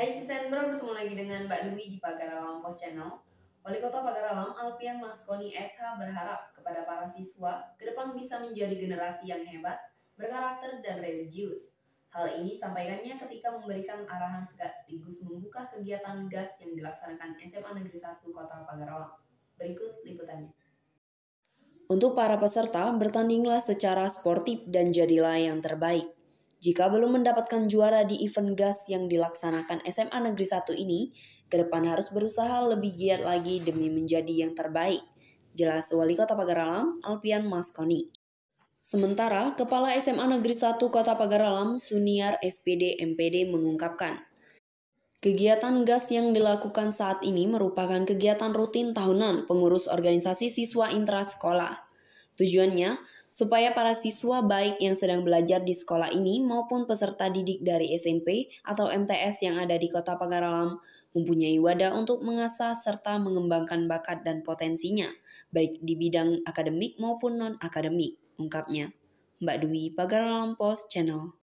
Hai Sisen Bro, bertemu lagi dengan Mbak Dwi di Pagar Alam Post Channel. Wali Kota Pagar Alam Alpian Maskoni SH berharap kepada para siswa ke depan bisa menjadi generasi yang hebat, berkarakter, dan religius. Hal ini sampaikannya ketika memberikan arahan sekaligus membuka kegiatan GAS yang dilaksanakan SMA Negeri 1 Kota Pagar Alam. Berikut liputannya. Untuk para peserta, bertandinglah secara sportif dan jadilah yang terbaik. Jika belum mendapatkan juara di event gas yang dilaksanakan SMA Negeri 1 ini, ke depan harus berusaha lebih giat lagi demi menjadi yang terbaik. Jelas Wali Kota Pagaralam, Alpian Maskoni. Sementara, Kepala SMA Negeri 1 Kota Pagaralam, Suniar SPD MPD mengungkapkan, Kegiatan gas yang dilakukan saat ini merupakan kegiatan rutin tahunan pengurus organisasi siswa intrasekolah. Tujuannya, supaya para siswa baik yang sedang belajar di sekolah ini maupun peserta didik dari SMP atau MTS yang ada di Kota Pangaralam mempunyai wadah untuk mengasah serta mengembangkan bakat dan potensinya, baik di bidang akademik maupun non-akademik, ungkapnya. Mbak Dwi, Pagaralam Post Channel.